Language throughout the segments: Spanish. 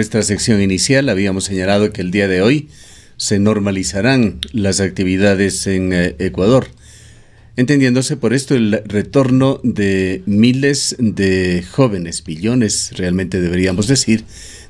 nuestra sección inicial habíamos señalado que el día de hoy se normalizarán las actividades en eh, Ecuador, entendiéndose por esto el retorno de miles de jóvenes, millones realmente deberíamos decir,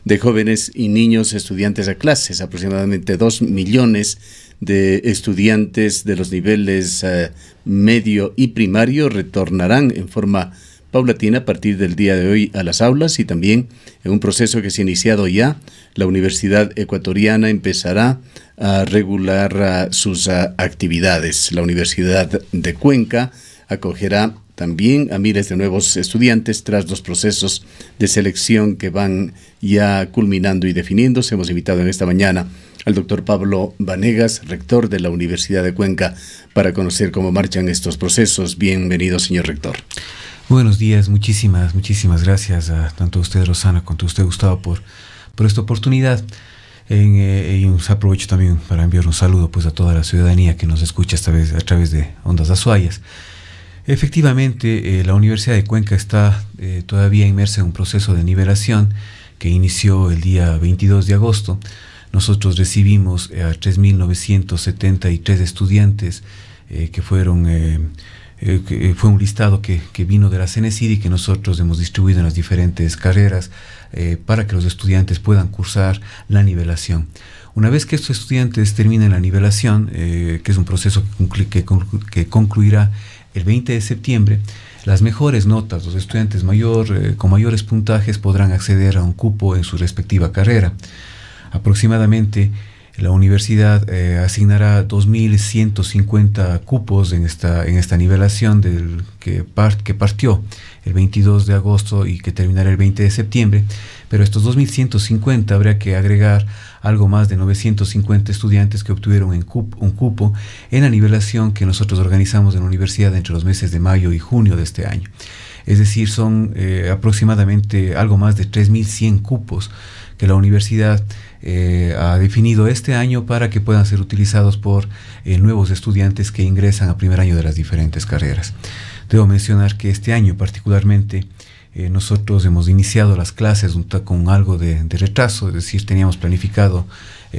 de jóvenes y niños estudiantes a clases, aproximadamente dos millones de estudiantes de los niveles eh, medio y primario retornarán en forma paulatina a partir del día de hoy a las aulas y también en un proceso que se ha iniciado ya. La Universidad Ecuatoriana empezará a regular sus actividades. La Universidad de Cuenca acogerá también a miles de nuevos estudiantes tras los procesos de selección que van ya culminando y definiéndose. Hemos invitado en esta mañana al doctor Pablo Vanegas, rector de la Universidad de Cuenca, para conocer cómo marchan estos procesos. Bienvenido, señor rector. Buenos días, muchísimas, muchísimas gracias a tanto usted, Rosana, cuanto a usted, Gustavo, por, por esta oportunidad. En, eh, y aprovecho también para enviar un saludo pues, a toda la ciudadanía que nos escucha esta vez a través de Ondas Azuayas. Efectivamente, eh, la Universidad de Cuenca está eh, todavía inmersa en un proceso de nivelación que inició el día 22 de agosto. Nosotros recibimos a 3.973 estudiantes que fueron eh, eh, fue un listado que, vino de la CNECID y que nosotros hemos distribuido en las diferentes carreras eh, para que los estudiantes puedan cursar la nivelación. Una vez que estos estudiantes terminen la nivelación, que es un proceso que, que, concluirá el 20 de septiembre, las mejores notas, los estudiantes mayor, con mayores puntajes podrán acceder a un cupo en su respectiva carrera. Aproximadamente la universidad eh, asignará 2.150 cupos en esta, en esta nivelación del que, partió el 22 de agosto y que terminará el 20 de septiembre, pero estos 2.150 habrá que agregar algo más de 950 estudiantes que obtuvieron un cupo en la nivelación que nosotros organizamos en la universidad entre los meses de mayo y junio de este año. Es decir, son eh, aproximadamente algo más de 3.100 cupos que la universidad eh, ha definido este año para que puedan ser utilizados por eh, nuevos estudiantes que ingresan a primer año de las diferentes carreras. Debo mencionar que este año particularmente eh, nosotros hemos iniciado las clases con algo de, retraso, es decir, teníamos planificado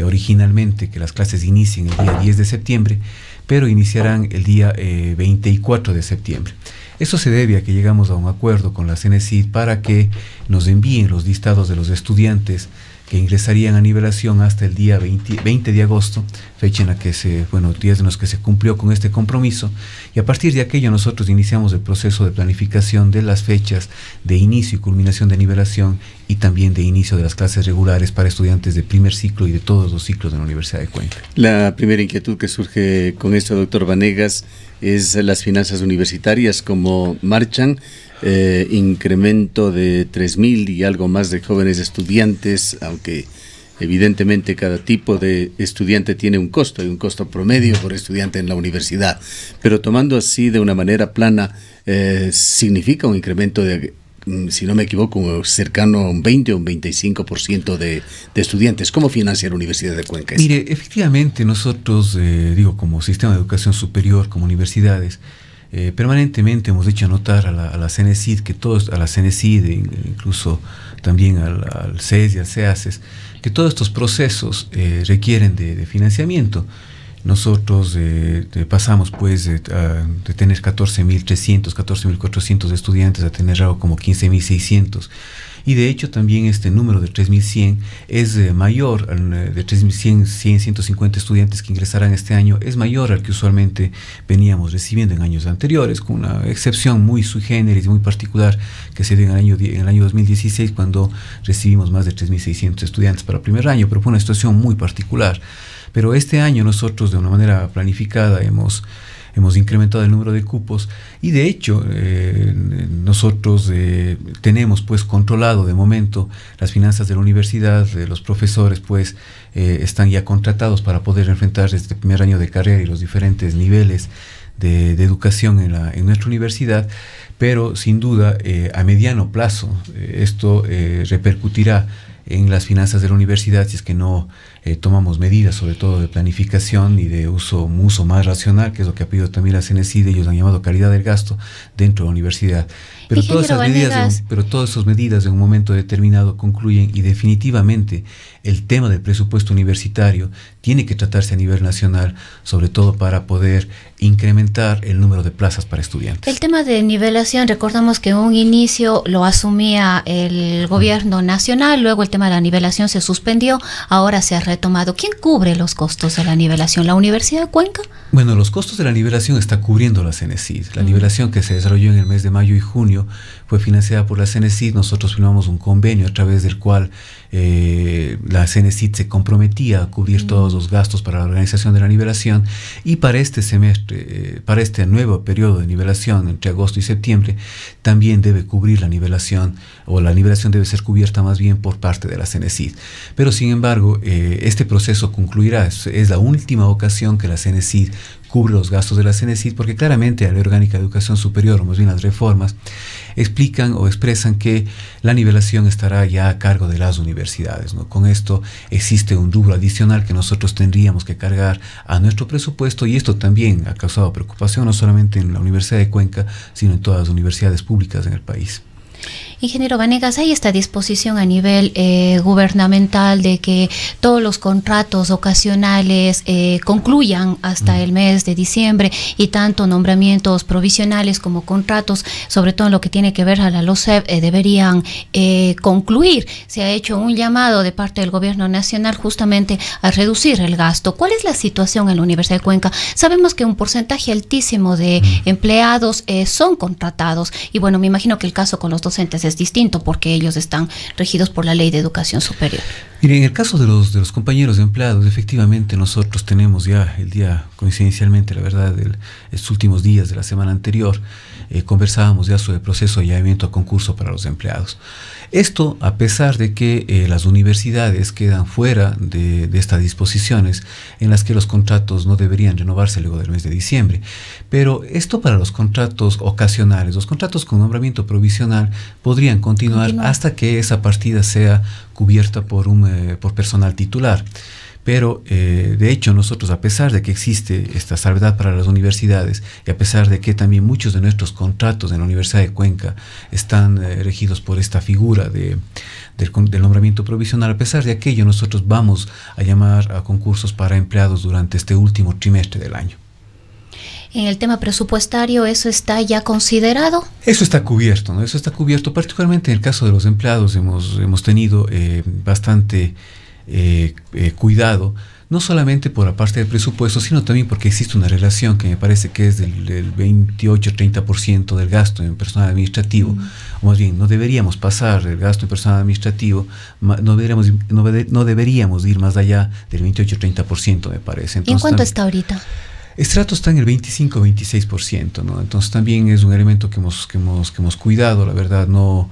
originalmente que las clases inicien el día 10 de septiembre, pero iniciarán el día 24 de septiembre. Eso se debe a que llegamos a un acuerdo con la CNESID para que nos envíen los listados de los estudiantes que ingresarían a nivelación hasta el día 20, de agosto, fecha en la que se, bueno, días en los que se cumplió con este compromiso, y a partir de aquello nosotros iniciamos el proceso de planificación de las fechas de inicio y culminación de nivelación y también de inicio de las clases regulares para estudiantes de primer ciclo y de todos los ciclos de la Universidad de Cuenca. La primera inquietud que surge con esto, doctor Vanegas, es las finanzas universitarias, como marchan, eh, incremento de 3.000 y algo más de jóvenes estudiantes, aunque evidentemente cada tipo de estudiante tiene un costo, hay un costo promedio por estudiante en la universidad, pero tomando así de una manera plana, eh, significa un incremento de mm, si no me equivoco, cercano a un 20 o un 25% de, de estudiantes. ¿Cómo financia la Universidad de Cuenca? Mire, efectivamente nosotros, eh, digo, como sistema de educación superior, como universidades, eh, permanentemente hemos hecho notar a la, a que todos, a la e incluso también al, al CES y al CEACES, e que todos estos procesos eh, requieren de, financiamiento. Nosotros eh, pasamos pues de, de tener 14.300, 14.400 estudiantes a tener algo como 15.600 y de hecho también este número de 3.100 es eh, mayor, eh, de 3.100, 100, 150 estudiantes que ingresarán este año, es mayor al que usualmente veníamos recibiendo en años anteriores, con una excepción muy sui generis, muy particular, que se dio en el año, en el año 2016 cuando recibimos más de 3.600 estudiantes para el primer año, pero fue una situación muy particular. Pero este año nosotros de una manera planificada hemos hemos incrementado el número de cupos y de hecho eh, nosotros eh, tenemos pues controlado de momento las finanzas de la universidad, eh, los profesores pues están ya contratados para poder enfrentar este primer año de carrera y los diferentes niveles de, educación en, en, nuestra universidad, pero sin duda a mediano plazo esto repercutirá en las finanzas de la universidad si es que no eh, tomamos medidas, sobre todo de planificación y de uso, más racional, que es lo que ha pedido también la CNCID, ellos han llamado calidad del gasto dentro de la universidad. Pero, todas esas, medidas pero todas esas medidas en un momento determinado concluyen y definitivamente el tema del presupuesto universitario tiene que tratarse a nivel nacional, sobre todo para poder incrementar el número de plazas para estudiantes. El tema de nivelación, recordamos que un inicio lo asumía el gobierno nacional, luego el tema de la nivelación se suspendió, ahora se ha tomado? ¿Quién cubre los costos de la nivelación? ¿La Universidad de Cuenca? Bueno, los costos de la nivelación está cubriendo la CENESID. La mm. nivelación que se desarrolló en el mes de mayo y junio fue financiada por la CNESID, Nosotros firmamos un convenio a través del cual eh, la CNESID se comprometía a cubrir mm. todos los gastos para la organización de la nivelación y para este semestre, eh, para este nuevo periodo de nivelación entre agosto y septiembre, también debe cubrir la nivelación o la nivelación debe ser cubierta más bien por parte de la CNESID. Pero sin embargo, eh, este proceso concluirá, es, la última ocasión que la CNESID cubre los gastos de la CNESID, porque claramente la ley orgánica de educación superior, o más bien las reformas, explican o expresan que la nivelación estará ya a cargo de las universidades. Con esto existe un rubro adicional que nosotros tendríamos que cargar a nuestro presupuesto y esto también ha causado preocupación no solamente en la Universidad de Cuenca, sino en todas las universidades públicas en el país. Ingeniero Vanegas, ¿hay esta disposición a nivel eh, gubernamental de que todos los contratos ocasionales eh, concluyan hasta mm. el mes de diciembre y tanto nombramientos provisionales como contratos, sobre todo en lo que tiene que ver a la LOSEP, eh, deberían eh, concluir? Se ha hecho un llamado de parte del gobierno nacional justamente a reducir el gasto. ¿Cuál es la situación en la Universidad de Cuenca? Sabemos que un porcentaje altísimo de mm. empleados son contratados y bueno, me imagino que el caso con los dos docentes es distinto porque ellos están regidos por la ley de educación superior. Mire, en el caso de los, de los compañeros de empleados, efectivamente nosotros tenemos ya el día, coincidencialmente, la verdad, de los últimos días de la semana anterior, eh, conversábamos ya sobre el proceso de llamamiento a concurso para los empleados. Esto a pesar de que eh, las universidades quedan fuera de, estas disposiciones en las que los contratos no deberían renovarse luego del mes de diciembre. Pero esto para los contratos ocasionales, los contratos con nombramiento provisional podrían continuar hasta que esa partida sea cubierta por, un, eh, por personal titular. Pero, eh, de hecho, nosotros, a pesar de que existe esta salvedad para las universidades, y a pesar de que también muchos de nuestros contratos en la Universidad de Cuenca están eh, regidos por esta figura del, nombramiento provisional, a pesar de aquello, nosotros vamos a llamar a concursos para empleados durante este último trimestre del año. En el tema presupuestario, ¿eso está ya considerado? Eso está cubierto, ¿no? Eso está cubierto. Particularmente en el caso de los empleados, hemos, tenido eh, bastante eh, eh, cuidado, no solamente por la parte del presupuesto, sino también porque existe una relación que me parece que es del, 28-30% del gasto en personal administrativo, o más bien, no deberíamos pasar el gasto en personal administrativo, no deberíamos, no, deberíamos ir más allá del 28-30%, me parece. ¿Y en cuánto está ahorita? Estrato está en el 25-26%, ¿no? Entonces también es un elemento que hemos, que hemos, que hemos cuidado, la verdad, no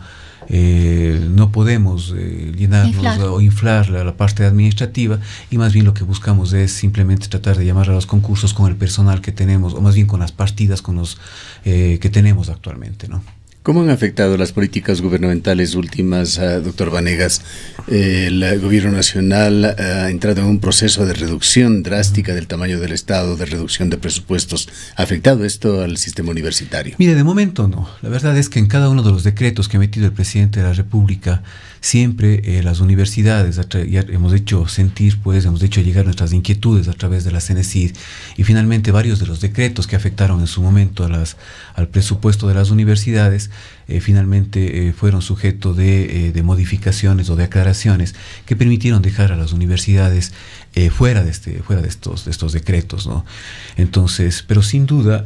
eh, no podemos eh, llenarnos o inflar la, la, parte administrativa y más bien lo que buscamos es simplemente tratar de llamar a los concursos con el personal que tenemos o más bien con las partidas con los, eh, que tenemos actualmente. ¿no? ¿Cómo han afectado las políticas gubernamentales últimas, doctor Vanegas? el eh, gobierno nacional ha entrado en un proceso de reducción drástica del tamaño del Estado, de reducción de presupuestos. ¿Ha afectado esto al sistema universitario? Mire, de momento no. La verdad es que en cada uno de los decretos que ha emitido el presidente de la República, siempre eh, las universidades, hemos hecho sentir, pues, hemos hecho llegar nuestras inquietudes a través de la CNECID y finalmente varios de los decretos que afectaron en su momento a las, al presupuesto de las universidades eh, finalmente eh, fueron sujetos eh, de, modificaciones o de aclaraciones que permitieron dejar a las universidades fuera, de, este, fuera de, estos, de estos decretos. ¿no? Entonces, pero sin duda,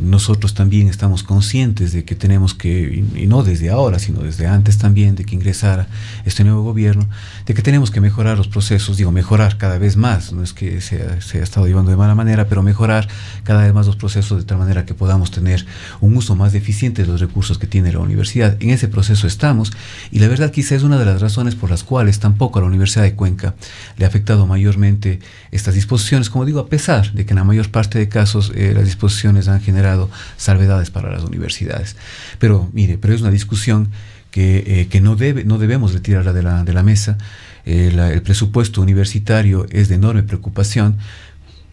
nosotros también estamos conscientes de que tenemos que, y, no desde ahora, sino desde antes también de que ingresara este nuevo gobierno, de que tenemos que mejorar los procesos, digo, mejorar cada vez más, no es que se ha, estado llevando de mala manera, pero mejorar cada vez más los procesos de tal manera que podamos tener un uso más eficiente de los recursos que tiene la universidad. En ese proceso estamos y la verdad quizá es una de las razones por las cuales tampoco a la Universidad de Cuenca le ha afectado mayormente estas disposiciones, como digo, a pesar de que en la mayor parte de casos eh, las disposiciones han generado salvedades para las universidades. Pero mire, pero es una discusión que, eh, no, debe, no debemos retirarla de la, mesa. Eh, el presupuesto universitario es de enorme preocupación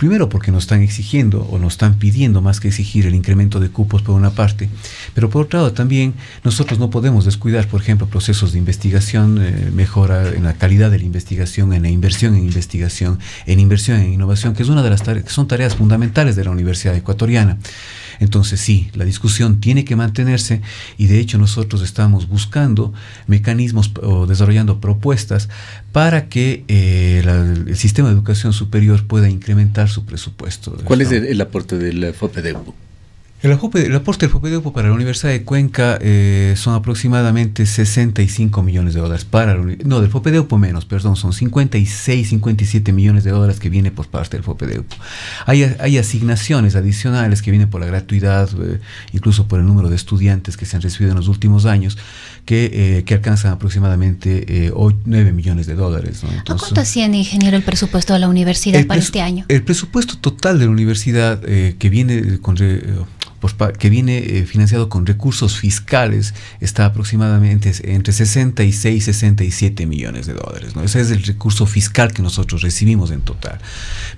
Primero porque nos están exigiendo o nos están pidiendo más que exigir el incremento de cupos por una parte, pero por otro lado también nosotros no podemos descuidar, por ejemplo, procesos de investigación, eh, mejora en la calidad de la investigación, en la inversión en investigación, en inversión en innovación, que es una de las son tareas fundamentales de la Universidad Ecuatoriana. Entonces sí, la discusión tiene que mantenerse y de hecho nosotros estamos buscando mecanismos o desarrollando propuestas para que eh, el sistema de educación superior pueda incrementar su presupuesto. ¿Cuál es el, aporte del FOPEDEU? El, aporte del FOPEDEUPO para la Universidad de Cuenca eh, son aproximadamente 65 millones de dólares. Para no, del FOPEDEUPO menos, perdón, son 56, 57 millones de dólares que viene por parte del FOPEDEUPO. Hay, asignaciones adicionales que vienen por la gratuidad, eh, incluso por el número de estudiantes que se han recibido en los últimos años, que, eh, que alcanzan aproximadamente 9 millones de dólares. ¿no? cuánto ingeniero, el presupuesto de la universidad para este año? El presupuesto total de la universidad que viene con... Pues, que viene eh, financiado con recursos fiscales, está aproximadamente entre 66 y 67 millones de dólares. ¿no? Ese es el recurso fiscal que nosotros recibimos en total.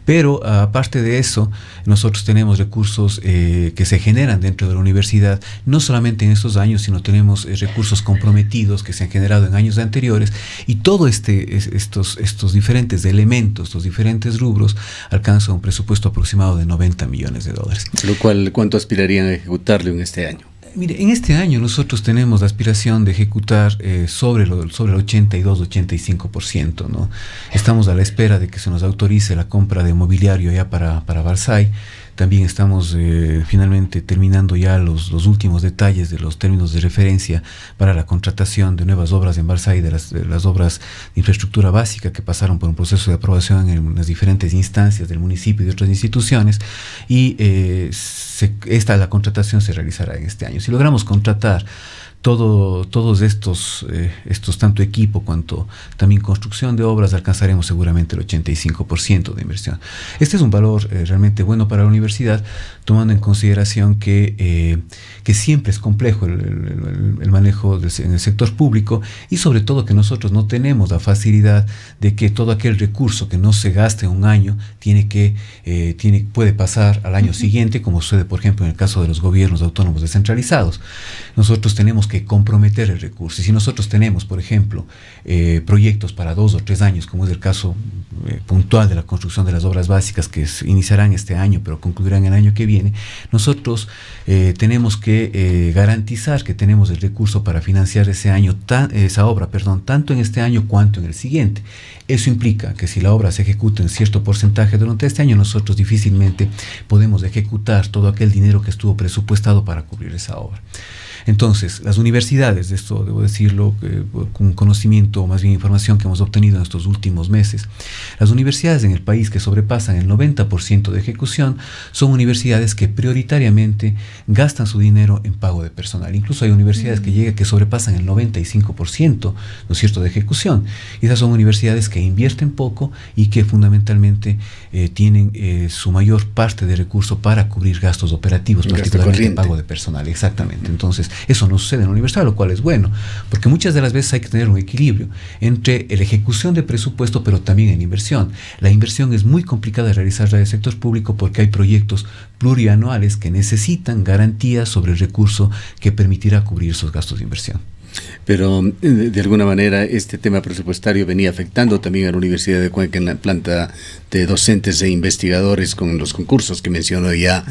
Pero aparte de eso, nosotros tenemos recursos eh, que se generan dentro de la universidad, no solamente en estos años, sino tenemos eh, recursos comprometidos que se han generado en años anteriores y todo este, estos, estos diferentes elementos, estos diferentes rubros, alcanzan un presupuesto aproximado de 90 millones de dólares. Lo cual, ¿cuánto aspiraría? deberían ejecutarlo en este año? Mire, en este año nosotros tenemos la aspiración de ejecutar eh, sobre, lo, sobre el 82-85%. ¿no? Estamos a la espera de que se nos autorice la compra de mobiliario ya para, para Barzai también estamos eh, finalmente terminando ya los, los, últimos detalles de los términos de referencia para la contratación de nuevas obras en y de las, de las obras de infraestructura básica que pasaron por un proceso de aprobación en las diferentes instancias del municipio y de otras instituciones. Y eh, esta la contratación se realizará en este año. Si logramos contratar todos estos, eh, estos, tanto equipo cuanto también construcción de obras, alcanzaremos seguramente el 85% de inversión. Este es un valor eh, realmente bueno para la universidad, tomando en consideración que, eh, siempre es complejo el, manejo en el sector público y sobre todo que nosotros no tenemos la facilidad de que todo aquel recurso que no se gaste un año tiene que, tiene, puede pasar al año siguiente, como sucede por ejemplo en el caso de los gobiernos autónomos descentralizados. Nosotros tenemos que comprometer el recurso. Y si nosotros tenemos, por ejemplo, eh, proyectos para dos o tres años, como es el caso eh, puntual de la construcción de las obras básicas que iniciarán este año, pero concluirán el año que viene, nosotros eh, tenemos que garantizar que tenemos el recurso para financiar ese año, esa obra, perdón, tanto en este año cuanto en el siguiente. Eso implica que si la obra se ejecuta en cierto porcentaje durante este año, nosotros difícilmente podemos ejecutar todo aquel dinero que estuvo presupuestado para cubrir esa obra. Entonces, las universidades, de esto debo decirlo eh, con conocimiento o más bien información que hemos obtenido en estos últimos meses, las universidades en el país que sobrepasan el 90% de ejecución son universidades que prioritariamente gastan su dinero en pago de personal. Incluso hay universidades que mm. llegan que sobrepasan el 95%, ¿no cierto?, de ejecución. Y esas son universidades que invierten poco y que fundamentalmente eh, tienen eh, su mayor parte de recurso para cubrir gastos operativos, particularmente en pago de personal. Exactamente. Entonces, eso no sucede en la universidad, lo cual es bueno, porque muchas de las veces hay que tener un equilibrio entre la ejecución de presupuesto, pero también en inversión. La inversión es muy complicada de realizar en el sector público porque hay proyectos plurianuales que necesitan garantías sobre el recurso que permitirá cubrir sus gastos de inversión. Pero mm, de alguna manera este tema presupuestario venía afectando también a la Universidad de Cuenca en la planta de este, docentes e investigadores con los concursos que mencionó ya,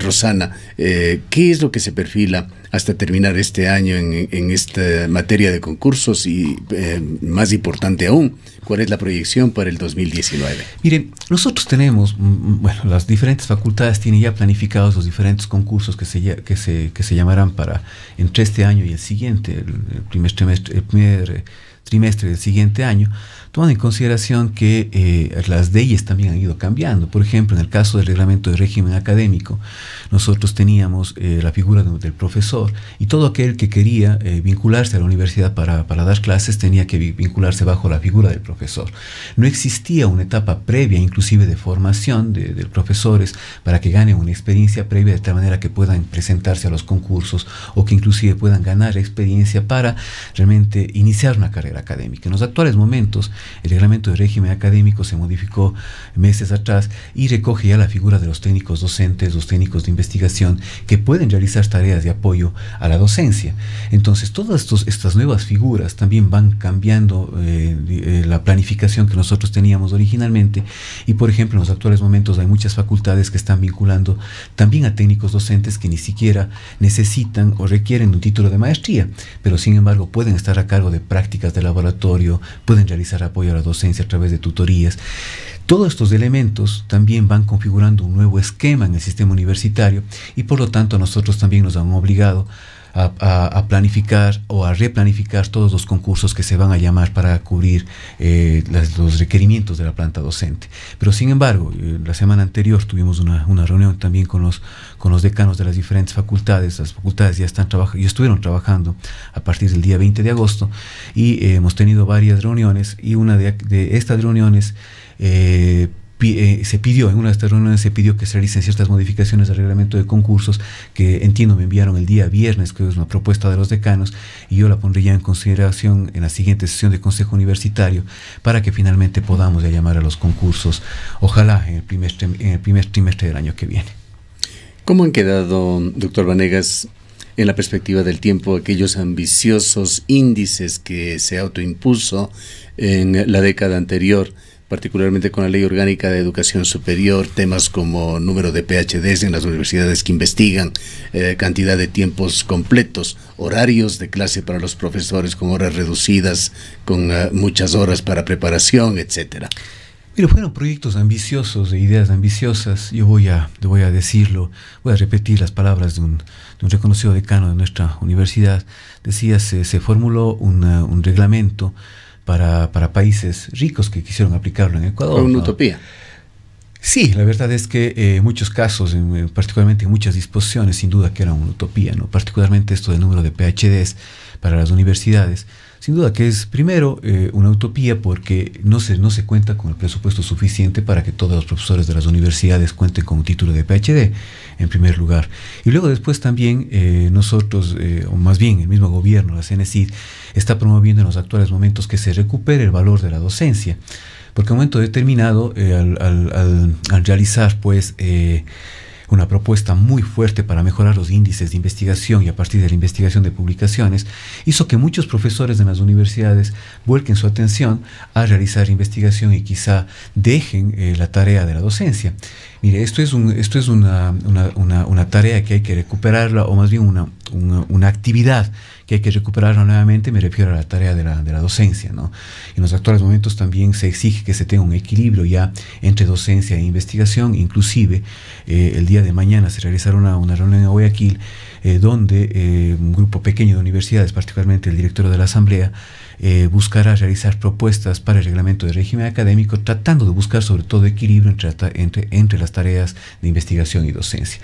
Rosana. Eh, ¿Qué es lo que se perfila hasta terminar este año en, esta materia de concursos y eh, más importante aún, cuál es la proyección para el 2019? Miren, nosotros tenemos, mm, mm, bueno, las diferentes facultades tienen ya planificados los diferentes concursos que se, que se, se llamarán para entre este año y el siguiente, el, el primer trimestre, el primer trimestre del siguiente año, tomando en consideración que eh, las leyes también han ido cambiando. Por ejemplo, en el caso del reglamento de régimen académico, nosotros teníamos eh, la figura del profesor y todo aquel que quería eh, vincularse a la universidad para, dar clases tenía que vincularse bajo la figura del profesor. No existía una etapa previa, inclusive de formación de, de profesores, para que ganen una experiencia previa de tal manera que puedan presentarse a los concursos o que inclusive puedan ganar experiencia para realmente iniciar una carrera académica. En los actuales momentos, el reglamento de régimen académico se modificó meses atrás y recoge ya la figura de los técnicos docentes, los técnicos de investigación, que pueden realizar tareas de apoyo a la docencia. Entonces, todas estos, estas nuevas figuras también van cambiando eh, eh, la planificación que nosotros teníamos originalmente y, por ejemplo, en los actuales momentos hay muchas facultades que están vinculando también a técnicos docentes que ni siquiera necesitan o requieren un título de maestría, pero sin embargo pueden estar a cargo de prácticas de laboratorio, pueden realizar apoyo a la docencia a través de tutorías. Todos estos elementos también van configurando un nuevo esquema en el sistema universitario y por lo tanto nosotros también nos han obligado a, planificar o a replanificar todos los concursos que se van a llamar para cubrir eh, los requerimientos de la planta docente. Pero sin embargo, eh, la semana anterior tuvimos una, reunión también con los, con los decanos de las diferentes facultades. Las facultades ya, están trabajando estuvieron trabajando a partir del día 20 de agosto y eh, hemos tenido varias reuniones y una de, estas reuniones... Eh, se pidió, en una de estas reuniones se pidió que se realicen ciertas modificaciones al reglamento de concursos que entiendo me enviaron el día viernes, que es una propuesta de los decanos, y yo la pondría en consideración en la siguiente sesión de Consejo Universitario para que finalmente podamos llamar a los concursos, ojalá en el primer, en el primer trimestre del año que viene. ¿Cómo han quedado, doctor Vanegas, en la perspectiva del tiempo aquellos ambiciosos índices que se autoimpuso en la década anterior? particularmente con la Ley Orgánica de Educación Superior, temas como número de PhDs en las universidades que investigan, eh, cantidad de tiempos completos, horarios de clase para los profesores con horas reducidas, con eh, muchas horas para preparación, etcétera. Pero fueron proyectos ambiciosos e ideas ambiciosas. Yo voy a, voy a decirlo, voy a repetir las palabras de un, reconocido decano de nuestra universidad. Decía, se, formuló un reglamento para, para países ricos que quisieron aplicarlo en Ecuador. Fue una utopía. Sí, la verdad es que en eh, muchos casos, particularmente en muchas disposiciones, sin duda que era una utopía, ¿no? particularmente esto del número de PhDs para las universidades, sin duda que es primero eh, una utopía porque no se, no se cuenta con el presupuesto suficiente para que todos los profesores de las universidades cuenten con un título de PhD, en primer lugar. Y luego después también eh, nosotros, eh, o más bien el mismo gobierno, la CNCID, e está promoviendo en los actuales momentos que se recupere el valor de la docencia. Porque en un momento determinado, al, realizar pues una propuesta muy fuerte para mejorar los índices de investigación y a partir de la investigación de publicaciones, hizo que muchos profesores de las universidades vuelquen su atención a realizar investigación y quizá dejen eh, la tarea de la docencia. Mire, esto es, esto es una, una, tarea que hay que recuperarla o más bien una, actividad que hay que recuperarlo nuevamente, me refiero a la tarea de la, docencia. ¿no? En los actuales momentos también se exige que se tenga un equilibrio ya entre docencia e investigación, inclusive eh, el día de mañana se realizará una, una reunión en Guayaquil eh, donde eh, un grupo pequeño de universidades, particularmente el director de la Asamblea, eh, buscará realizar propuestas para el reglamento del régimen académico, tratando de buscar sobre todo equilibrio entre, entre, entre las tareas de investigación y docencia.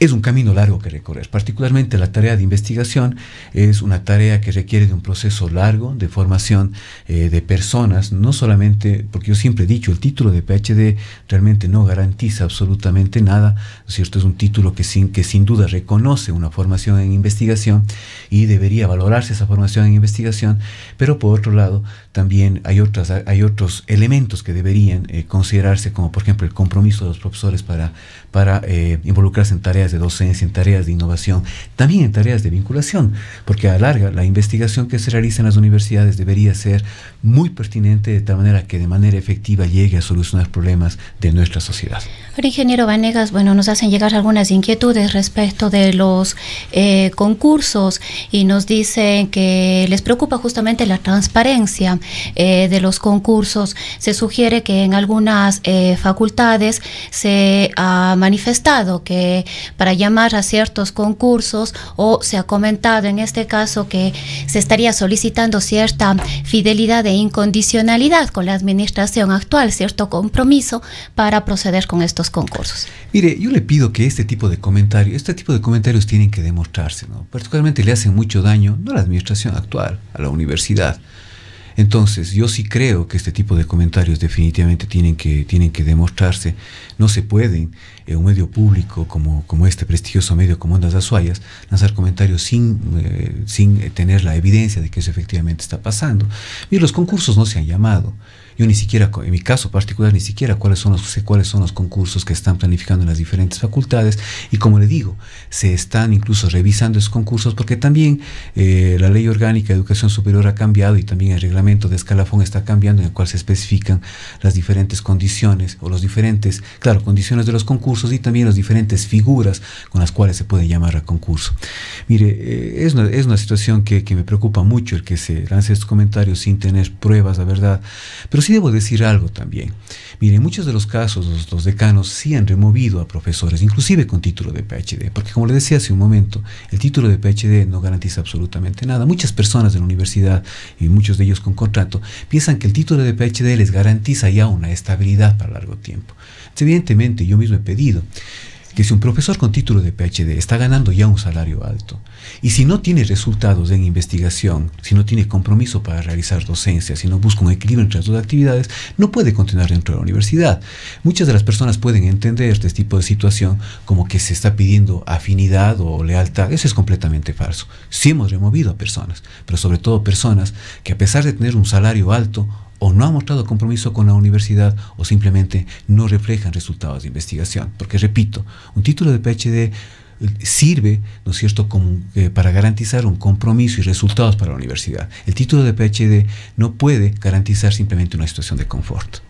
Es un camino largo que recorrer, particularmente la tarea de investigación es una tarea que requiere de un proceso largo de formación de personas, no solamente, porque yo siempre he dicho, el título de PhD realmente no garantiza absolutamente nada, cierto? Es un título que sin, que sin duda reconoce una formación en investigación y debería valorarse esa formación en investigación, pero por otro lado también hay, otras, hay otros elementos que deberían eh, considerarse, como por ejemplo el compromiso de los profesores para, para eh, involucrarse en tareas de docencia, en tareas de innovación, también en tareas de vinculación, porque a la larga la investigación que se realiza en las universidades debería ser muy pertinente de tal manera que de manera efectiva llegue a solucionar problemas de nuestra sociedad. el ingeniero Vanegas, bueno, nos hacen llegar algunas inquietudes respecto de los eh, concursos y nos dicen que les preocupa justamente la transparencia eh, de los concursos. Se sugiere que en algunas eh, facultades se ha manifestado que para llamar a ciertos concursos o se ha comentado en este caso que se estaría solicitando cierta fidelidad e incondicionalidad con la administración actual, cierto compromiso para proceder con estos concursos. Mire, yo le pido que este tipo de comentarios, este tipo de comentarios tienen que demostrarse, ¿no? Particularmente le hacen mucho daño, no a la administración actual, a la universidad, entonces, yo sí creo que este tipo de comentarios definitivamente tienen que, tienen que demostrarse. No se pueden en eh, un medio público como, como este prestigioso medio como Ondas Azuayas lanzar comentarios sin, eh, sin tener la evidencia de que eso efectivamente está pasando. Y los concursos no se han llamado. Yo ni siquiera, en mi caso particular, ni siquiera sé cuáles son los concursos que están planificando en las diferentes facultades. Y como le digo, se están incluso revisando esos concursos porque también eh, la ley orgánica de educación superior ha cambiado y también el reglamento de escalafón está cambiando en el cual se especifican las diferentes condiciones o los diferentes, claro, condiciones de los concursos y también las diferentes figuras con las cuales se puede llamar a concurso. Mire, eh, es, una, situación que, que me preocupa mucho el que se lance estos comentarios sin tener pruebas, la verdad. Pero sí debo decir algo también. Miren, en muchos de los casos los, decanos sí han removido a profesores, inclusive con título de PhD, porque como le decía hace un momento, el título de PhD no garantiza absolutamente nada. Muchas personas de la universidad, y muchos de ellos con contrato, piensan que el título de PhD les garantiza ya una estabilidad para largo tiempo. Evidentemente, yo mismo he pedido que si un profesor con título de PhD está ganando ya un salario alto y si no tiene resultados en investigación, si no tiene compromiso para realizar docencia, si no busca un equilibrio entre las actividades, no puede continuar dentro de la universidad. Muchas de las personas pueden entender este tipo de situación como que se está pidiendo afinidad o lealtad. Eso es completamente falso. Sí hemos removido a personas, pero sobre todo personas que a pesar de tener un salario alto, o no ha mostrado compromiso con la universidad o simplemente no reflejan resultados de investigación. Porque repito, un título de PhD eh, sirve, ¿no es cierto?, eh, para garantizar un compromiso y resultados para la universidad. El título de PhD no puede garantizar simplemente una situación de confort.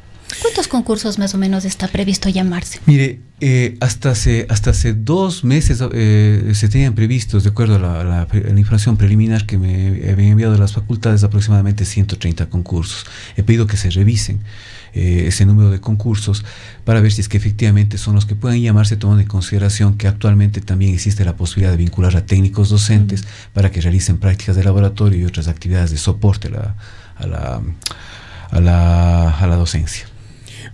¿Cuántos concursos más o menos está previsto llamarse? Mire, eh, hasta, hace, hasta hace dos meses eh, se tenían previstos, de acuerdo a la, información preliminar que me habían enviado las facultades, aproximadamente 130 concursos. He pedido que se revisen eh, ese número de concursos para ver si es que efectivamente son los que pueden llamarse, tomando en consideración que actualmente también existe la posibilidad de vincular a técnicos docentes para que realicen prácticas de laboratorio y otras actividades de soporte a la, a la docencia.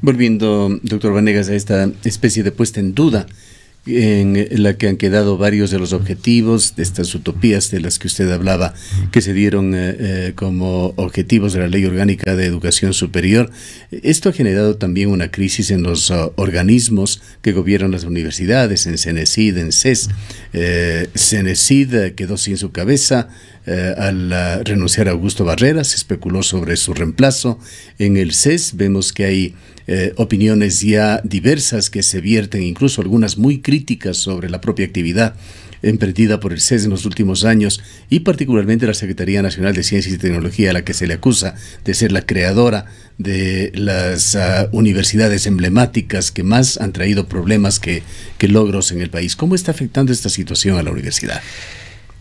Volviendo, doctor Vanegas, a esta especie de puesta en duda en la que han quedado varios de los objetivos de estas utopías de las que usted hablaba, que se dieron eh, eh, como objetivos de la Ley Orgánica de Educación Superior. Esto ha generado también una crisis en los eh, organismos que gobiernan las universidades, en Cenecid, en CES. Cenecid quedó sin su cabeza, al renunciar a Augusto Barrera, se especuló sobre su reemplazo. En el CES vemos que hay eh, opiniones ya diversas que se vierten, incluso algunas muy críticas sobre la propia actividad emprendida por el CES en los últimos años y particularmente la Secretaría Nacional de Ciencias y Tecnología, a la que se le acusa de ser la creadora de las ah, universidades emblemáticas que más han traído problemas que, que logros en el país. ¿Cómo está afectando esta situación a la universidad?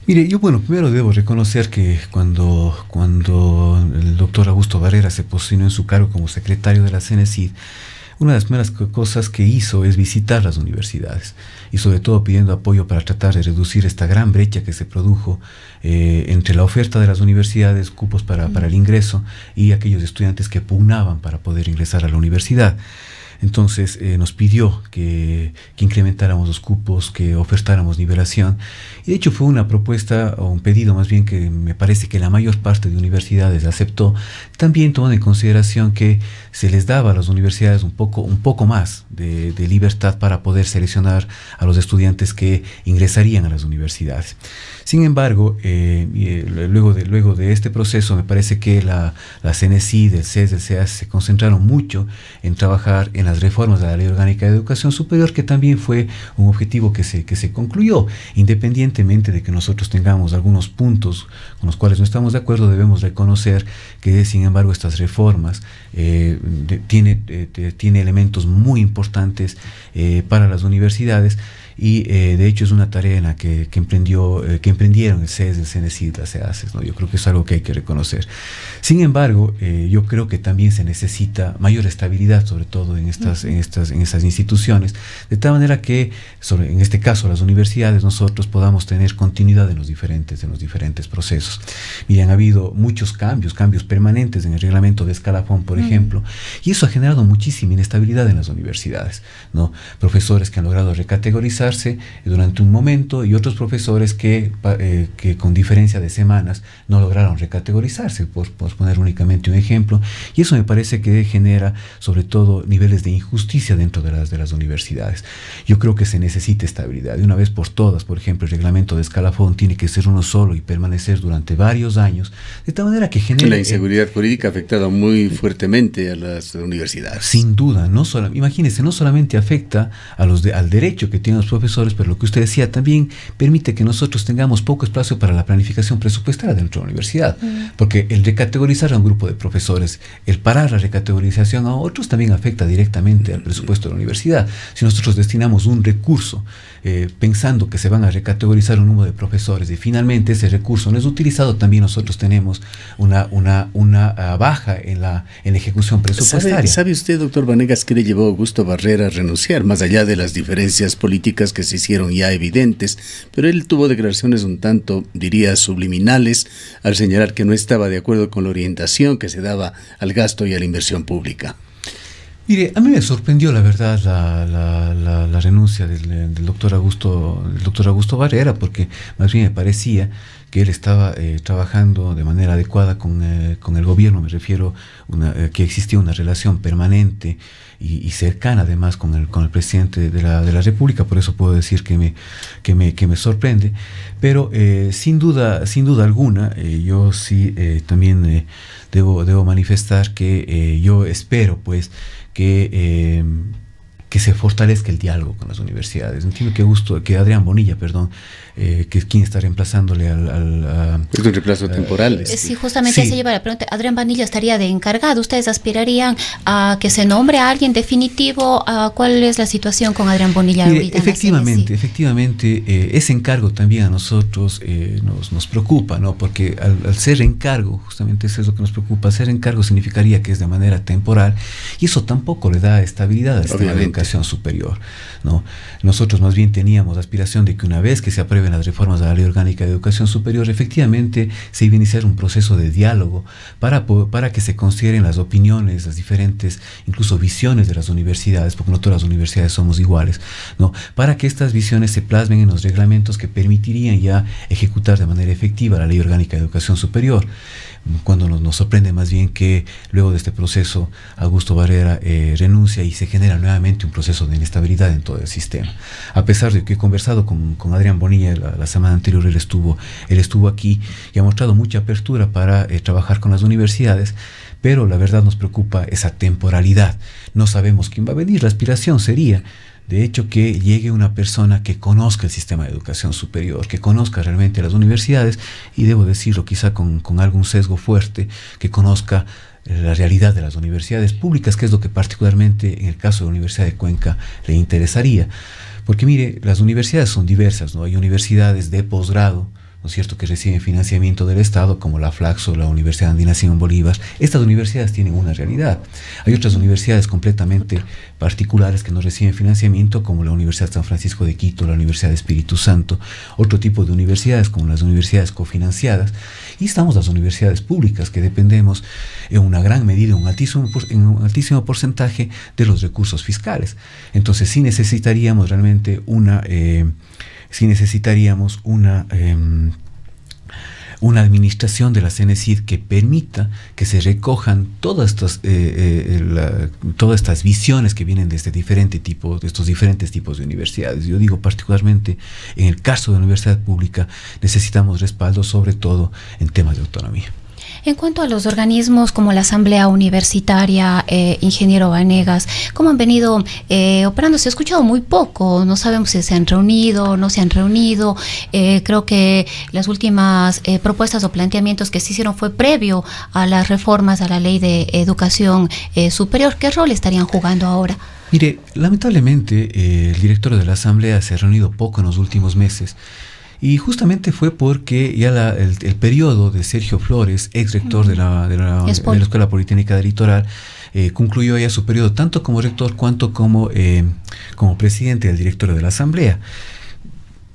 Mire, yo bueno, primero debo reconocer que cuando, cuando el doctor Augusto Barrera se posicionó en su cargo como secretario de la CNESID, una de las primeras cosas que hizo es visitar las universidades y sobre todo pidiendo apoyo para tratar de reducir esta gran brecha que se produjo eh, entre la oferta de las universidades, cupos para, para el ingreso y aquellos estudiantes que pugnaban para poder ingresar a la universidad. Entonces eh, nos pidió que, incrementáramos los cupos, que ofertáramos nivelación. Y de hecho fue una propuesta o un pedido más bien que me parece que la mayor parte de universidades aceptó, también tomando en consideración que se les daba a las universidades un poco, un poco más de libertad para poder seleccionar a los estudiantes que ingresarían a las universidades. Sin embargo, eh, eh, luego, de, luego de este proceso, me parece que la, la del CES, del se concentraron mucho en trabajar en las reformas de la Ley Orgánica de Educación Superior, que también fue un objetivo que se, que se concluyó. Independientemente de que nosotros tengamos algunos puntos con los cuales no estamos de acuerdo, debemos reconocer que, sin embargo, estas reformas tienen eh, tiene, tiene elementos muy importantes para las universidades y eh, de hecho es una tarea en la que, emprendió, eh, que emprendieron el CES, el CENESID la e CEACES, ¿no? yo creo que es algo que hay que reconocer. Sin embargo, eh, yo creo que también se necesita mayor estabilidad, sobre todo en estas, en estas, en estas instituciones, de tal manera que, sobre, en este caso las universidades, nosotros podamos tener continuidad en los diferentes, en los diferentes procesos. Y han habido muchos cambios, cambios permanentes en el reglamento de escalafón, por ejemplo, y eso ha generado muchísima inestabilidad en las universidades, ¿no? Profesores que han logrado recategorizar durante un momento y otros profesores que, eh, que con diferencia de semanas no lograron recategorizarse, por, por, poner únicamente un ejemplo. Y eso me parece que genera sobre todo niveles de injusticia dentro de las, de las universidades. Yo creo que se necesita estabilidad. De una vez por todas, por ejemplo, el reglamento de escalafón tiene que ser uno solo y permanecer durante varios años, de tal manera que genere... La inseguridad jurídica ha afectado muy fuertemente a las universidades. Sin duda, no solo, imagínense, no solamente afecta a los de, al derecho que tienen los profesores, pero lo que usted decía también permite que nosotros tengamos poco espacio para la planificación presupuestaria de nuestra universidad, porque el recategorizar a un grupo de profesores, el parar la recategorización a otros también afecta directamente al presupuesto de la universidad. Si nosotros destinamos un recurso eh, pensando que se van a recategorizar un número de profesores y finalmente ese recurso no es utilizado, también nosotros tenemos una, una, una ah, baja en la, en ejecución presupuestaria. ¿Sabe, usted, doctor Vanegas, qué le llevó a Augusto Barrera a renunciar, más allá de las diferencias políticas? que se hicieron ya evidentes, pero él tuvo declaraciones un tanto, diría, subliminales al señalar que no estaba de acuerdo con la orientación que se daba al gasto y a la inversión pública. Mire, a mí me sorprendió la verdad la, renuncia del, doctor Augusto, del doctor Augusto Barrera, porque más bien me parecía que él estaba eh, trabajando de manera adecuada eh, con, el gobierno, me refiero una, eh, que existía una relación permanente y, cercana además con el, con el presidente de la, de República, por eso puedo decir que me, que me, que me sorprende, pero sin, duda, sin duda alguna, yo sí también debo, debo manifestar que yo espero pues que que se fortalezca el diálogo con las universidades. Entiendo que gusto que Adrián Bonilla, perdón, eh, que es quien está reemplazándole al... al reemplazo temporal. Este sí, justamente se lleva la pregunta. Adrián Bonilla estaría de encargado. ¿Ustedes aspirarían a que se nombre a alguien definitivo? Ah, ¿Cuál es la situación con Adrián Bonilla? efectivamente, efectivamente, eh, ese encargo también a nosotros eh, nos, preocupa, ¿no? Porque al, ser encargo, justamente eso es lo que nos preocupa, ser encargo significaría que es de manera temporal y eso tampoco le da estabilidad a este educación superior. ¿no? Nosotros más bien teníamos aspiración de que una vez que se aprueben las reformas a la Ley Orgánica de Educación Superior, efectivamente se iba a iniciar un proceso de diálogo para, para que se consideren las opiniones, las diferentes, incluso visiones de las universidades, porque no todas las universidades somos iguales, ¿no? para que estas visiones se plasmen en los reglamentos que permitirían ya ejecutar de manera efectiva la Ley Orgánica de Educación Superior. Cuando nos, sorprende más bien que luego de este proceso Augusto Barrera eh, renuncia y se genera nuevamente un proceso de inestabilidad en todo el sistema. A pesar de que he conversado con, Adrián Bonilla la, semana anterior, él estuvo, él estuvo aquí y ha mostrado mucha apertura para eh, trabajar con las universidades, pero la verdad nos preocupa esa temporalidad. No sabemos quién va a venir, la aspiración sería de hecho, que llegue una persona que conozca el sistema de educación superior, que conozca realmente las universidades y, debo decirlo, quizá con algún sesgo fuerte, que conozca la realidad de las universidades públicas, que es lo que particularmente en el caso de la Universidad de Cuenca le interesaría. Porque mire, las universidades son diversas, ¿no? Hay universidades de posgrado, ¿no es cierto?, que reciben financiamiento del Estado, como la Flaxo, la Universidad Andina Simón Bolívar. Estas universidades tienen una realidad. Hay otras universidades completamente particulares que no reciben financiamiento, como la Universidad San Francisco de Quito, la Universidad de Espíritu Santo, otro tipo de universidades, como las universidades cofinanciadas. Y estamos las universidades públicas que dependemos en una gran medida, en un altísimo porcentaje de los recursos fiscales. Entonces sí necesitaríamos realmente una... Eh, sí necesitaríamos una... Em, una administración de la CNCID que permita que se recojan todas estas, eh, eh, eh, todas estas visiones que vienen de, este diferente de estos diferentes tipos de universidades. Yo digo particularmente, en el caso de la universidad pública, necesitamos respaldo sobre todo en temas de autonomía. En cuanto a los organismos como la Asamblea Universitaria, eh, ingeniero Vanegas, ¿cómo han venido eh, operando? Se ha escuchado muy poco, no sabemos si se han reunido no se han reunido. Eh, creo que las últimas propuestas o planteamientos que se hicieron fue previo a las reformas a la ley de educación superior. ¿Qué rol estarían jugando ahora? Mire, lamentablemente el director de la Asamblea se ha reunido poco en los últimos meses. Y justamente fue porque ya el, periodo de Sergio Flores, ex rector de la, Escuela Politécnica del Litoral, eh, concluyó ya su periodo tanto como rector cuanto como, eh, como presidente del directorio de la Asamblea.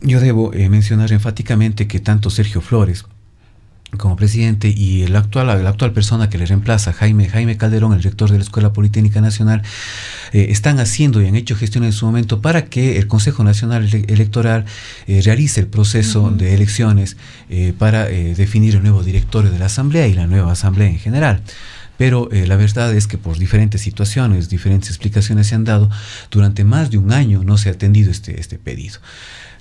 Yo debo eh, mencionar enfáticamente que tanto Sergio Flores como presidente y el actual, la actual persona que le reemplaza, Jaime, Jaime Calderón, el rector de la Escuela Politécnica Nacional, eh, están haciendo y han hecho gestión en su momento para que el Consejo Nacional Electoral eh, realice el proceso de elecciones eh, para definir el nuevo directorio de la Asamblea y la nueva Asamblea en general pero la verdad es que por diferentes situaciones, diferentes explicaciones se han dado, durante más de un año no se ha atendido este, este pedido.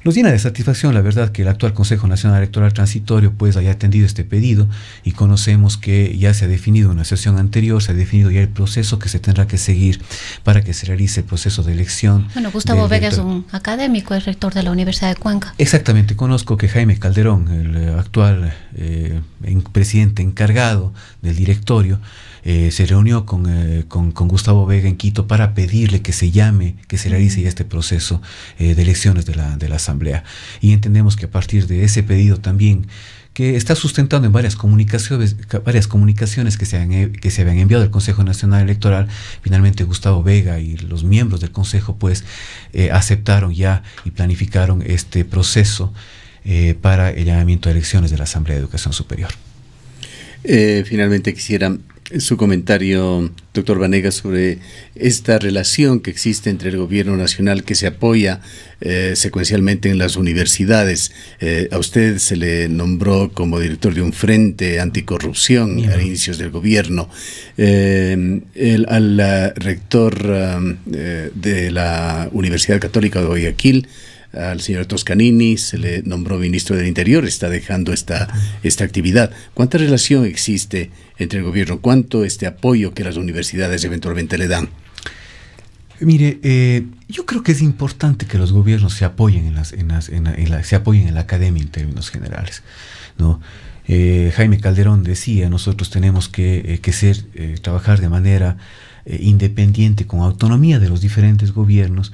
Nos llena de satisfacción la verdad que el actual Consejo Nacional Electoral Transitorio pues haya atendido este pedido y conocemos que ya se ha definido una sesión anterior, se ha definido ya el proceso que se tendrá que seguir para que se realice el proceso de elección. Bueno, Gustavo Vega es un académico, es rector de la Universidad de Cuenca. Exactamente, conozco que Jaime Calderón, el actual eh, presidente encargado del directorio, eh, se reunió eh, con, Gustavo Vega en Quito para pedirle que se llame, que se realice este proceso eh, de elecciones de la, Asamblea. Y entendemos que a partir de ese pedido también que está sustentado en varias comunicaciones, varias comunicaciones que, se han, que se habían enviado al Consejo Nacional Electoral. Finalmente Gustavo Vega y los miembros del Consejo pues aceptaron ya y planificaron este proceso para el llamamiento a elecciones de la Asamblea de Educación Superior. finalmente quisiera su comentario, doctor Vanegas, sobre esta relación que existe entre el gobierno nacional que se apoya eh, secuencialmente en las universidades. Eh, a usted se le nombró como director de un frente anticorrupción a inicios del gobierno. Eh, el, al rector um, de la Universidad Católica de Guayaquil, al señor Toscanini, se le nombró ministro del Interior, está dejando esta, esta actividad. ¿Cuánta relación existe entre el gobierno? ¿Cuánto este apoyo que las universidades eventualmente le dan? Mire, eh, yo creo que es importante que los gobiernos se apoyen en, las, en, las, en, la, se apoyen en la academia en términos generales, ¿no? Eh, Jaime Calderón decía, nosotros tenemos que, eh, que ser, trabajar de manera independiente, con autonomía de los diferentes gobiernos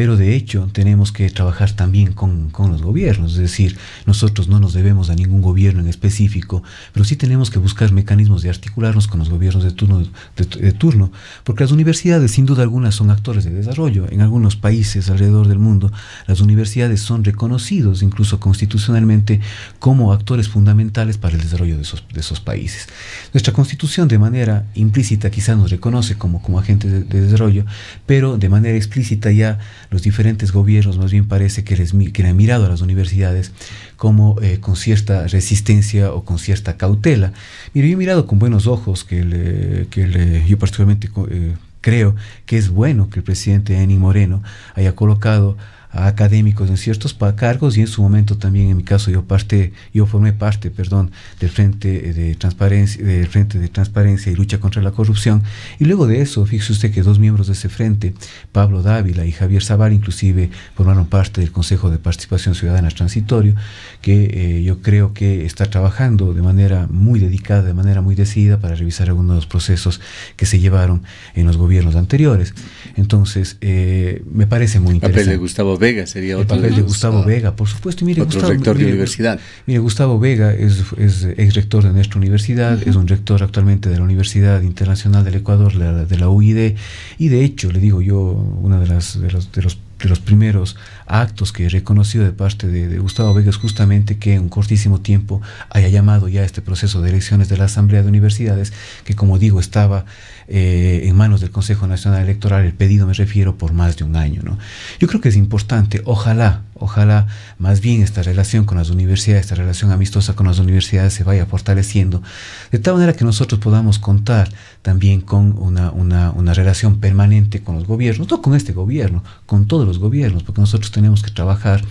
pero de hecho tenemos que trabajar también con, los gobiernos, es decir, nosotros no nos debemos a ningún gobierno en específico, pero sí tenemos que buscar mecanismos de articularnos con los gobiernos de turno, de, turno porque las universidades sin duda alguna son actores de desarrollo. En algunos países alrededor del mundo, las universidades son reconocidos incluso constitucionalmente como actores fundamentales para el desarrollo de esos, países. Nuestra constitución de manera implícita quizás nos reconoce como, como agentes de desarrollo, pero de manera explícita ya los diferentes gobiernos más bien parece que, les, que han mirado a las universidades como eh, con cierta resistencia o con cierta cautela. Mire, yo he mirado con buenos ojos que, que yo particularmente eh, creo que es bueno que el presidente Eni Moreno haya colocado académicos en ciertos cargos y en su momento también en mi caso yo parte yo formé parte perdón del frente eh, de transparencia del frente de transparencia y lucha contra la corrupción y luego de eso fíjese usted que dos miembros de ese frente Pablo Dávila y Javier Zavala inclusive formaron parte del Consejo de Participación Ciudadana Transitorio que eh, yo creo que está trabajando de manera muy dedicada de manera muy decidida para revisar algunos de los procesos que se llevaron en los gobiernos anteriores entonces eh, me parece muy ah, interesante Vega sería el vez de, Gustavo, ah, Vega, por supuesto. mire, otro Gustavo, rector universidad. Mire, Gustavo Vega es, es ex rector de nuestra universidad, es un rector actualmente de la Universidad Internacional del Ecuador, de la UID, y de hecho, le digo yo, una de las, de los de los primeros actos que he reconocido de parte de, Gustavo Vega justamente que en un cortísimo tiempo haya llamado ya este proceso de elecciones de la Asamblea de Universidades, que como digo estaba eh, en manos del Consejo Nacional Electoral, el pedido me refiero por más de un año. ¿no? Yo creo que es importante, ojalá, ojalá más bien esta relación con las universidades, esta relación amistosa con las universidades se vaya fortaleciendo, de tal manera que nosotros podamos contar también con una, una, una relación permanente con los gobiernos, no con este gobierno, con todos los gobiernos, porque nosotros tenemos tenemos que trabajar,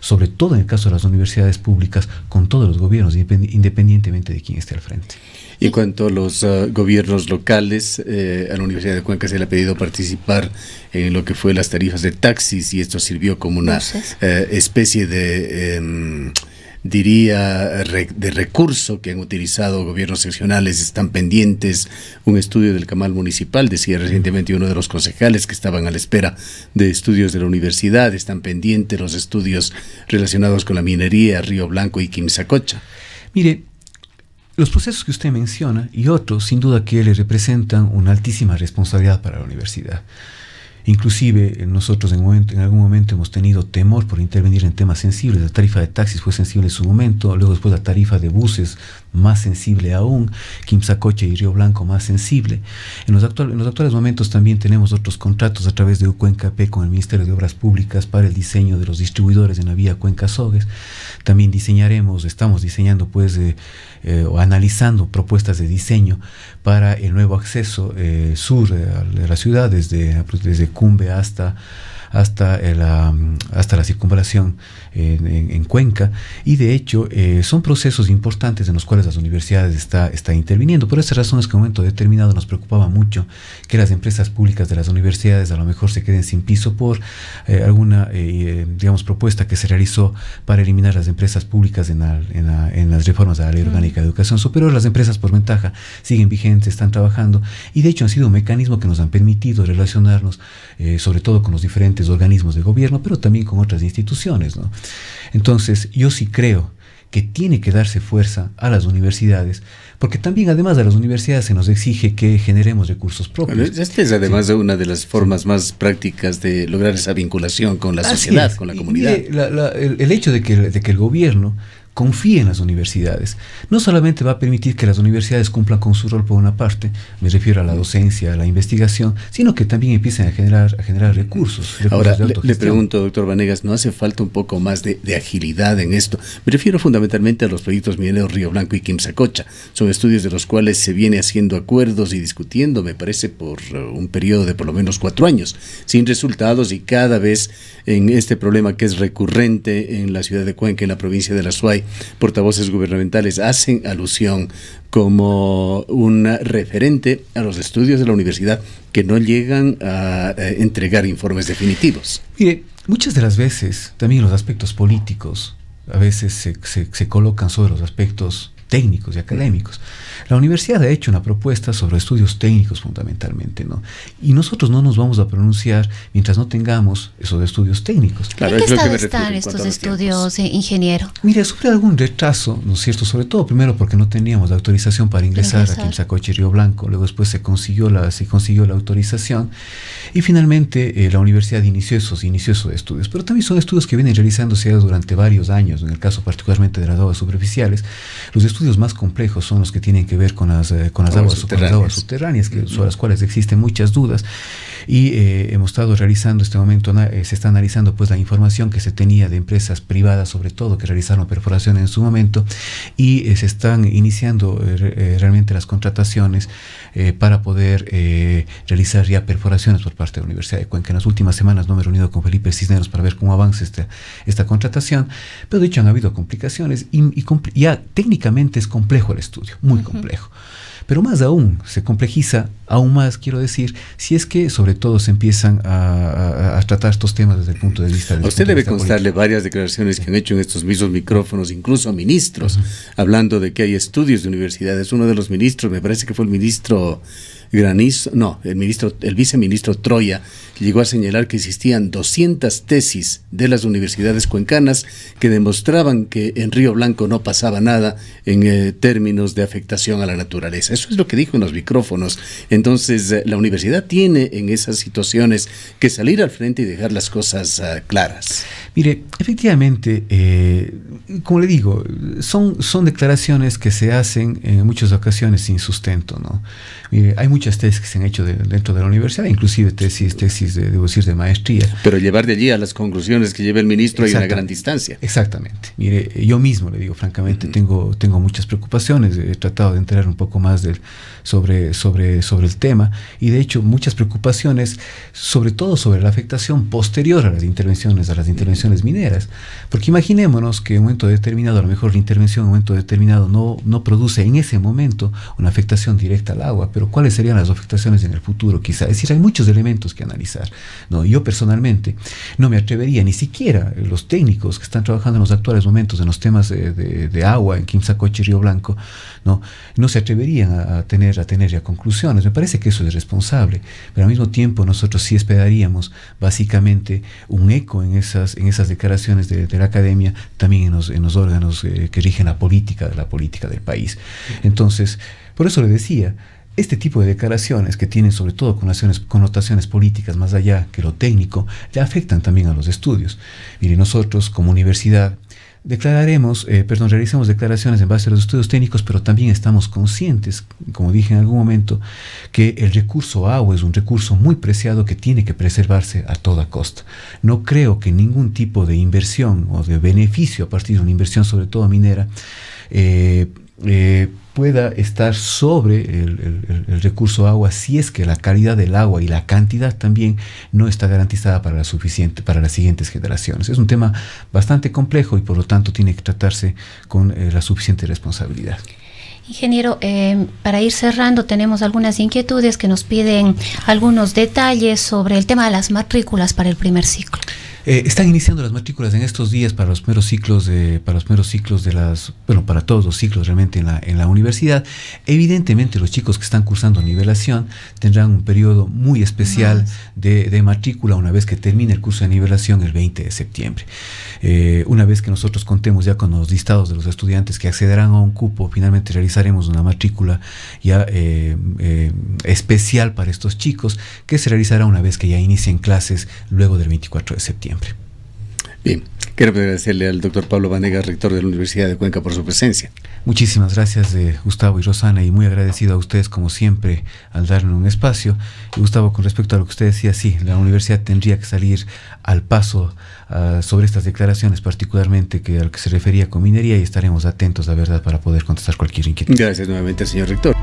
sobre todo en el caso de las universidades públicas, con todos los gobiernos, independientemente de quién esté al frente. Y en cuanto a los ah, gobiernos locales, eh, a la Universidad de Cuenca se le ha pedido participar en lo que fue las tarifas de taxis y esto sirvió como una eh, especie de... Em, diría, de recurso que han utilizado gobiernos seccionales, están pendientes. Un estudio del Camal Municipal, decía recientemente uno de los concejales que estaban a la espera de estudios de la universidad, están pendientes los estudios relacionados con la minería, Río Blanco y Quimsacocha. Mire, los procesos que usted menciona y otros, sin duda que le representan una altísima responsabilidad para la universidad. Inclusive eh, nosotros en, algún momento hemos tenido temor por intervenir en temas sensibles. La tarifa de taxis fue sensible en su momento, luego después la tarifa de buses más sensible aún, Quimsacoche y Río Blanco más sensible. En los, actuales momentos también tenemos otros contratos a través de P con el Ministerio de Obras Públicas para el diseño de los distribuidores de la Cuenca Sogues. También diseñaremos, estamos diseñando pues eh, eh, o analizando propuestas de diseño para el nuevo acceso eh, sur de la ciudad, desde, desde Cumbe hasta hasta, hasta la circunvalación en, Cuenca. Y de hecho, eh, son procesos importantes en los cuales las universidades están está interviniendo. Por esa razón es que en un momento determinado nos preocupaba mucho que las empresas públicas de las universidades a lo mejor se queden sin piso por eh, alguna, eh, digamos, propuesta que se realizó para eliminar las empresas públicas en, las reformas de la Ley Orgánica de mm. Educación Superior. Las empresas, por ventaja, siguen vigentes, están trabajando y de hecho han sido un mecanismo que nos han permitido relacionarnos, sobre todo con los diferentes organismos de gobierno, pero también con otras instituciones. Entonces, yo sí creo que tiene que darse fuerza a las universidades, porque también además de las universidades se nos exige que generemos recursos propios. esta es además una de las formas más prácticas de lograr esa vinculación con la sociedad, con la comunidad. el, hecho de que el gobierno confíe en las universidades. No solamente va a permitir que las universidades cumplan con su rol por una parte, me refiero a la docencia, a la investigación, sino que también empiecen a generar, a generar recursos. Ahora, le, pregunto, doctor Vanegas, ¿no hace falta un poco más de, agilidad en esto? Me refiero fundamentalmente a los proyectos mineros Río Blanco y Quimsacocha. Son estudios de los cuales se viene haciendo acuerdos y discutiendo, me parece, por eh, un periodo de por lo menos cuatro años, sin resultados y cada vez en este problema que es recurrente en la ciudad de Cuenca, en la provincia de la Suay, portavoces gubernamentales hacen alusión como un referente a los estudios de la universidad que no llegan a, eh, entregar informes definitivos. Mire, muchas de las veces también los aspectos políticos a veces se colocan sobre los aspectos técnicos y académicos. La universidad ha hecho una propuesta sobre estudios técnicos fundamentalmente, ¿no? Y nosotros no nos vamos a pronunciar mientras no tengamos esos estudios técnicos. Claro, ¿En qué estado están estos estudios, de eh, ingeniero? Mira, sufre algún retraso, ¿no es cierto? Sobre todo, primero, porque no teníamos la autorización para ingresar, aquí a Quimsacoche Río Blanco, luego después se consiguió la, se consiguió la autorización y finalmente eh, la universidad inició esos, inició esos estudios. Pero también son estudios que vienen realizándose durante varios años, en el caso particularmente de las aguas superficiales, los estudios estudios más complejos son los que tienen que ver con las, eh, con las aguas, subterráneas, que, sobre las cuales existen muchas dudas y eh, hemos estado realizando este momento, eh, se está analizando pues la información que se tenía de empresas privadas sobre todo que realizaron perforaciones en su momento y eh, se están iniciando realmente las contrataciones para poder realizar ya perforaciones por parte de la Universidad de Cuenca. En las últimas semanas no me he reunido con Felipe Cisneros para ver cómo avanza esta, esta contratación, pero de hecho han habido complicaciones y, ya técnicamente es complejo el estudio, muy complejo. Pero más aún, se complejiza, aún más quiero decir, si es que sobre todo se empiezan a, tratar estos temas desde el punto de vista... De usted debe constarle varias declaraciones que han hecho en estos mismos micrófonos, incluso ministros, hablando de que hay estudios de universidades. Uno de los ministros, me parece que fue el ministro Granizo, no, el ministro, el viceministro Troya, llegó a señalar que existían 200 tesis de las universidades cuencanas que demostraban que en Río Blanco no pasaba nada en eh, términos de afectación a la naturaleza. Eso es lo que dijo en los micrófonos. Entonces, eh, la universidad tiene en esas situaciones que salir al frente y dejar las cosas ah, claras. Mire, efectivamente, eh, como le digo, son, son declaraciones que se hacen en muchas ocasiones sin sustento. ¿no? hay muchas tesis que se han hecho dentro de la universidad, inclusive tesis, tesis de, debo decir, de maestría. Pero llevar de allí a las conclusiones que lleva el ministro hay una gran distancia. Exactamente. Mire, yo mismo le digo, francamente, tengo, tengo muchas preocupaciones. He tratado de enterar un poco más del, sobre, sobre, sobre el tema y, de hecho, muchas preocupaciones, sobre todo sobre la afectación posterior a las intervenciones, a las intervenciones mineras. Porque imaginémonos que en un momento determinado, a lo mejor la intervención en un momento determinado no, no produce en ese momento una afectación directa al agua, pero ¿cuáles serían las afectaciones en el futuro quizá? Es decir, hay muchos elementos que analizar. No, yo personalmente no me atrevería, ni siquiera los técnicos que están trabajando en los actuales momentos en los temas de, agua en Quimsacoche y Río Blanco, no, no se atreverían a, tener a tener ya conclusiones. Me parece que eso es responsable, pero al mismo tiempo nosotros sí esperaríamos básicamente un eco en esas en esas declaraciones de, la academia, también en los, órganos eh, que rigen la política la política del país. Entonces, por eso le decía, este tipo de declaraciones, que tienen sobre todo connotaciones, políticas más allá que lo técnico, ya afectan también a los estudios. Mire, nosotros como universidad declararemos, eh, perdón, realizamos declaraciones en base a los estudios técnicos, pero también estamos conscientes, como dije en algún momento, que el recurso agua es un recurso muy preciado que tiene que preservarse a toda costa. No creo que ningún tipo de inversión o de beneficio a partir de una inversión, sobre todo minera, eh, eh, pueda estar sobre el, recurso agua si es que la calidad del agua y la cantidad también no está garantizada para la suficiente para las siguientes generaciones. Es un tema bastante complejo y por lo tanto tiene que tratarse con eh, la suficiente responsabilidad. Ingeniero, eh, para ir cerrando, tenemos algunas inquietudes que nos piden algunos detalles sobre el tema de las matrículas para el primer ciclo. Eh, están iniciando las matrículas en estos días para los primeros ciclos de, para los primeros ciclos de las, bueno, para todos los ciclos realmente en la, en la universidad. Evidentemente los chicos que están cursando nivelación tendrán un periodo muy especial de, matrícula una vez que termine el curso de nivelación el 20 de septiembre. Eh, una vez que nosotros contemos ya con los listados de los estudiantes que accederán a un cupo, finalmente realizaremos una matrícula ya eh, especial para estos chicos que se realizará una vez que ya inicien clases luego del 24 de septiembre. Bien, quiero agradecerle al doctor Pablo Vanega, rector de la Universidad de Cuenca, por su presencia. Muchísimas gracias, eh, Gustavo y Rosana, y muy agradecido a ustedes, como siempre, al darnos un espacio. Gustavo, con respecto a lo que usted decía, sí, la universidad tendría que salir al paso ah, sobre estas declaraciones, particularmente que al que se refería con minería, y estaremos atentos, la verdad, para poder contestar cualquier inquietud. Gracias nuevamente, señor rector.